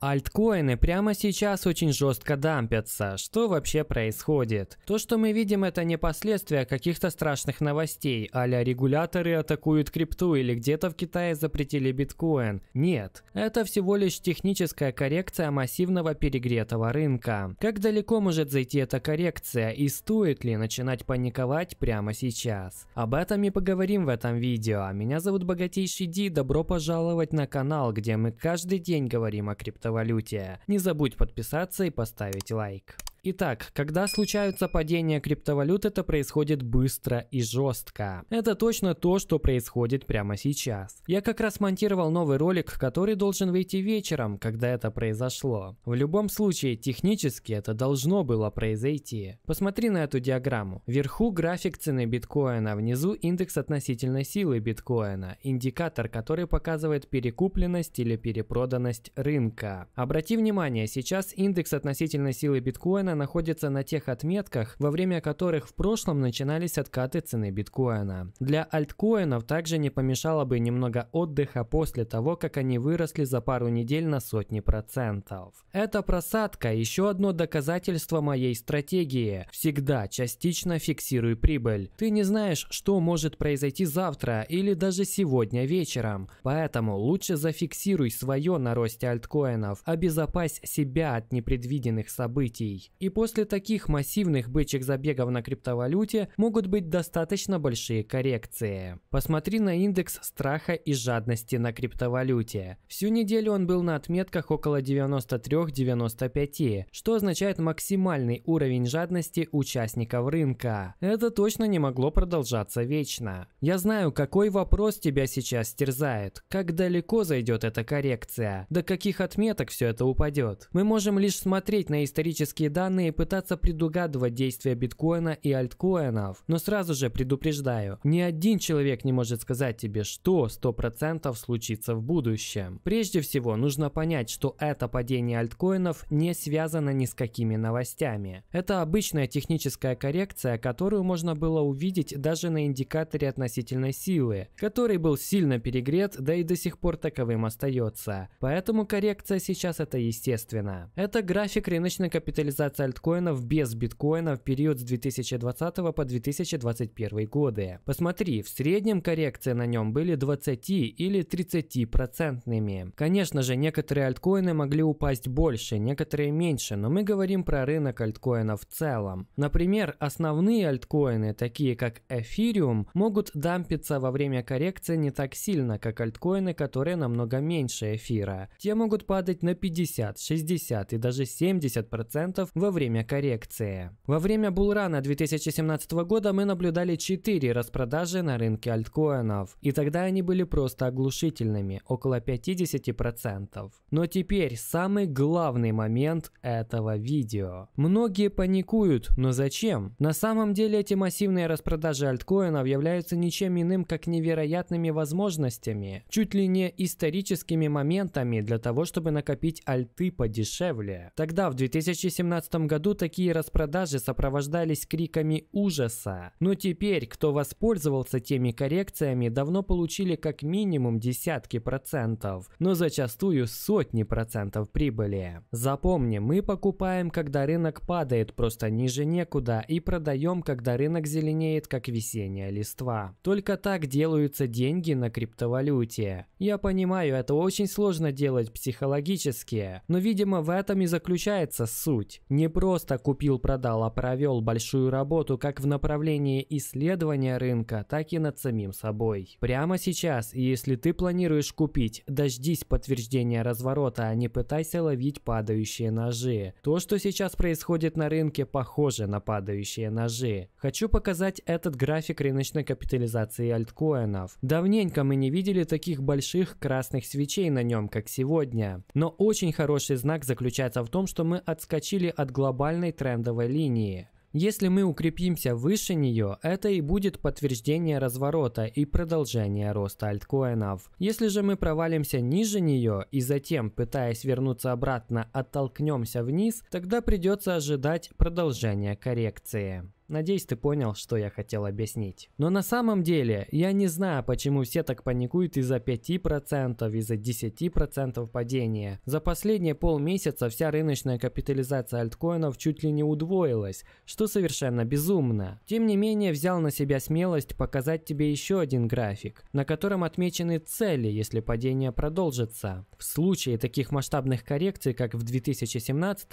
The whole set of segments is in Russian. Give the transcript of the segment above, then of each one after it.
Альткоины прямо сейчас очень жестко дампятся. Что вообще происходит? То, что мы видим, это не последствия каких-то страшных новостей, а регуляторы атакуют крипту или где-то в Китае запретили биткоин. Нет, это всего лишь техническая коррекция массивного перегретого рынка. Как далеко может зайти эта коррекция и стоит ли начинать паниковать прямо сейчас? Об этом и поговорим в этом видео. Меня зовут Богатейший Ди, добро пожаловать на канал, где мы каждый день говорим о крипто криптовалюте. Не забудь подписаться и поставить лайк. Итак, когда случаются падения криптовалют, это происходит быстро и жестко. Это точно то, что происходит прямо сейчас. Я как раз монтировал новый ролик, который должен выйти вечером, когда это произошло. В любом случае, технически это должно было произойти. Посмотри на эту диаграмму. Вверху график цены биткоина, внизу индекс относительной силы биткоина, индикатор, который показывает перекупленность или перепроданность рынка. Обрати внимание, сейчас индекс относительной силы биткоина находится на тех отметках, во время которых в прошлом начинались откаты цены биткоина. Для альткоинов также не помешало бы немного отдыха после того, как они выросли за пару недель на сотни процентов. Эта просадка – еще одно доказательство моей стратегии. Всегда частично фиксируй прибыль. Ты не знаешь, что может произойти завтра или даже сегодня вечером. Поэтому лучше зафиксируй свое на росте альткоинов, обезопась себя от непредвиденных событий. И после таких массивных бычьих забегов на криптовалюте могут быть достаточно большие коррекции. Посмотри на индекс страха и жадности на криптовалюте. Всю неделю он был на отметках около 93-95, что означает максимальный уровень жадности участников рынка. Это точно не могло продолжаться вечно. Я знаю, какой вопрос тебя сейчас терзает, как далеко зайдет эта коррекция, до каких отметок все это упадет. Мы можем лишь смотреть на исторические данные данные и пытаться предугадывать действия биткоина и альткоинов. Но сразу же предупреждаю, ни один человек не может сказать тебе, что 100% случится в будущем. Прежде всего, нужно понять, что это падение альткоинов не связано ни с какими новостями. Это обычная техническая коррекция, которую можно было увидеть даже на индикаторе относительной силы, который был сильно перегрет, да и до сих пор таковым остается. Поэтому коррекция сейчас это естественно. Это график рыночной капитализации конвертация альткоинов без биткоина в период с 2020 по 2021 годы. Посмотри, в среднем коррекции на нем были 20 или 30 процентными. Конечно же, некоторые альткоины могли упасть больше, некоторые меньше, но мы говорим про рынок альткоинов в целом. Например, основные альткоины, такие как эфириум, могут дампиться во время коррекции не так сильно, как альткоины, которые намного меньше эфира. Те могут падать на 50, 60 и даже 70% во во время коррекции. Во время булрана 2017 года мы наблюдали 4 распродажи на рынке альткоинов, и тогда они были просто оглушительными, около 50%. Но теперь самый главный момент этого видео. Многие паникуют, но зачем? На самом деле эти массивные распродажи альткоинов являются ничем иным, как невероятными возможностями, чуть ли не историческими моментами для того, чтобы накопить альты подешевле. Тогда в 2017 году такие распродажи сопровождались криками ужаса. Но теперь, кто воспользовался теми коррекциями, давно получили как минимум десятки процентов, но зачастую сотни процентов прибыли. Запомни, мы покупаем, когда рынок падает просто ниже некуда и продаем, когда рынок зеленеет, как весенняя листва. Только так делаются деньги на криптовалюте. Я понимаю, это очень сложно делать психологически, но видимо в этом и заключается суть. Не не просто купил-продал, а провел большую работу как в направлении исследования рынка, так и над самим собой. Прямо сейчас, если ты планируешь купить, дождись подтверждения разворота, а не пытайся ловить падающие ножи. То, что сейчас происходит на рынке, похоже на падающие ножи. Хочу показать этот график рыночной капитализации альткоинов. Давненько мы не видели таких больших красных свечей на нем, как сегодня. Но очень хороший знак заключается в том, что мы отскочили от глобальной трендовой линии. Если мы укрепимся выше нее, это и будет подтверждение разворота и продолжение роста альткоинов. Если же мы провалимся ниже нее и затем, пытаясь вернуться обратно, оттолкнемся вниз, тогда придется ожидать продолжения коррекции. Надеюсь, ты понял, что я хотел объяснить. Но на самом деле, я не знаю, почему все так паникуют из-за 5%, из-за 10% падения. За последние полмесяца вся рыночная капитализация альткоинов чуть ли не удвоилась, что совершенно безумно. Тем не менее, взял на себя смелость показать тебе еще один график, на котором отмечены цели, если падение продолжится. В случае таких масштабных коррекций, как в 2017,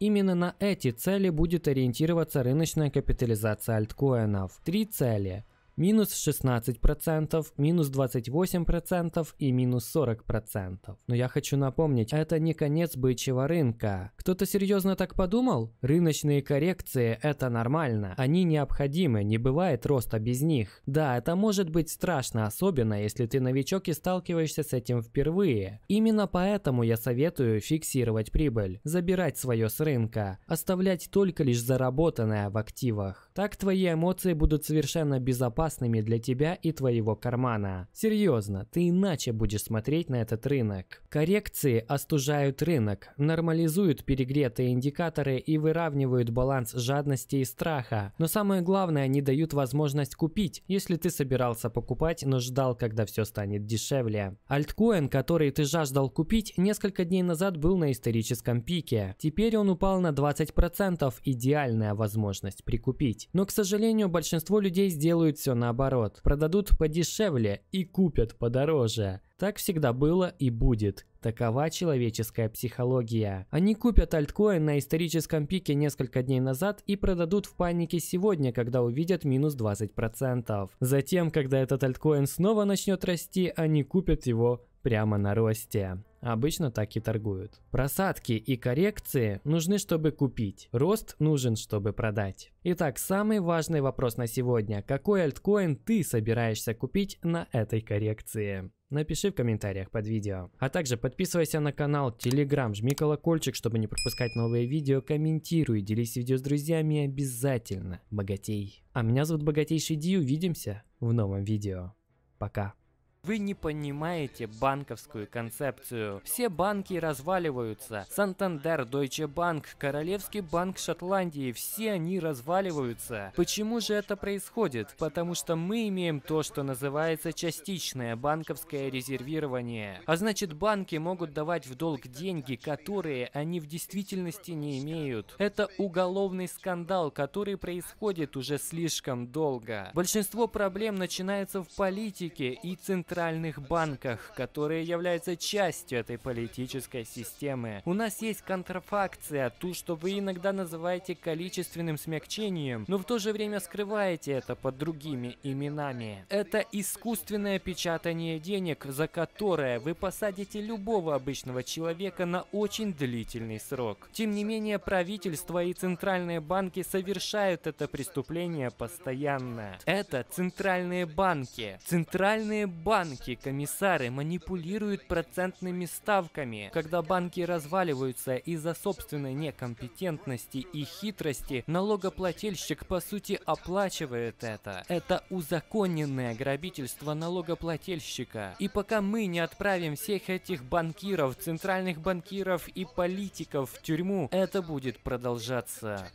именно на эти цели будет ориентироваться рыночная капитализация капитализации альткоинов. Три цели минус 16%, минус 28% и минус 40%. Но я хочу напомнить, это не конец бычьего рынка. Кто-то серьезно так подумал? Рыночные коррекции – это нормально. Они необходимы, не бывает роста без них. Да, это может быть страшно, особенно если ты новичок и сталкиваешься с этим впервые. Именно поэтому я советую фиксировать прибыль, забирать свое с рынка, оставлять только лишь заработанное в активах. Так твои эмоции будут совершенно безопасны безопасными для тебя и твоего кармана. Серьезно, ты иначе будешь смотреть на этот рынок. Коррекции остужают рынок, нормализуют перегретые индикаторы и выравнивают баланс жадности и страха. Но самое главное, они дают возможность купить, если ты собирался покупать, но ждал, когда все станет дешевле. Альткоин, который ты жаждал купить, несколько дней назад был на историческом пике. Теперь он упал на 20%, идеальная возможность прикупить. Но, к сожалению, большинство людей сделают все наоборот, продадут подешевле и купят подороже. Так всегда было и будет. Такова человеческая психология. Они купят альткоин на историческом пике несколько дней назад и продадут в панике сегодня, когда увидят минус 20%. Затем, когда этот альткоин снова начнет расти, они купят его прямо на росте. Обычно так и торгуют. Просадки и коррекции нужны, чтобы купить. Рост нужен, чтобы продать. Итак, самый важный вопрос на сегодня. Какой альткоин ты собираешься купить на этой коррекции? Напиши в комментариях под видео. А также подписывайся на канал, телеграм, жми колокольчик, чтобы не пропускать новые видео, комментируй, делись видео с друзьями обязательно. Богатей. А меня зовут Богатейший Ди, увидимся в новом видео. Пока. Вы не понимаете банковскую концепцию. Все банки разваливаются. Сантандер, Deutsche Bank, Королевский банк Шотландии, все они разваливаются. Почему же это происходит? Потому что мы имеем то, что называется частичное банковское резервирование. А значит, банки могут давать в долг деньги, которые они в действительности не имеют. Это уголовный скандал, который происходит уже слишком долго. Большинство проблем начинается в политике и центральном центральных банках, которые являются частью этой политической системы. У нас есть контрафакция, ту, что вы иногда называете количественным смягчением, но в то же время скрываете это под другими именами. Это искусственное печатание денег, за которое вы посадите любого обычного человека на очень длительный срок. Тем не менее, правительство и центральные банки совершают это преступление постоянно. Это центральные банки. Центральные банки Банки, комиссары манипулируют процентными ставками. Когда банки разваливаются из-за собственной некомпетентности и хитрости, налогоплательщик по сути оплачивает это. Это узаконенное грабительство налогоплательщика. И пока мы не отправим всех этих банкиров, центральных банкиров и политиков в тюрьму, это будет продолжаться.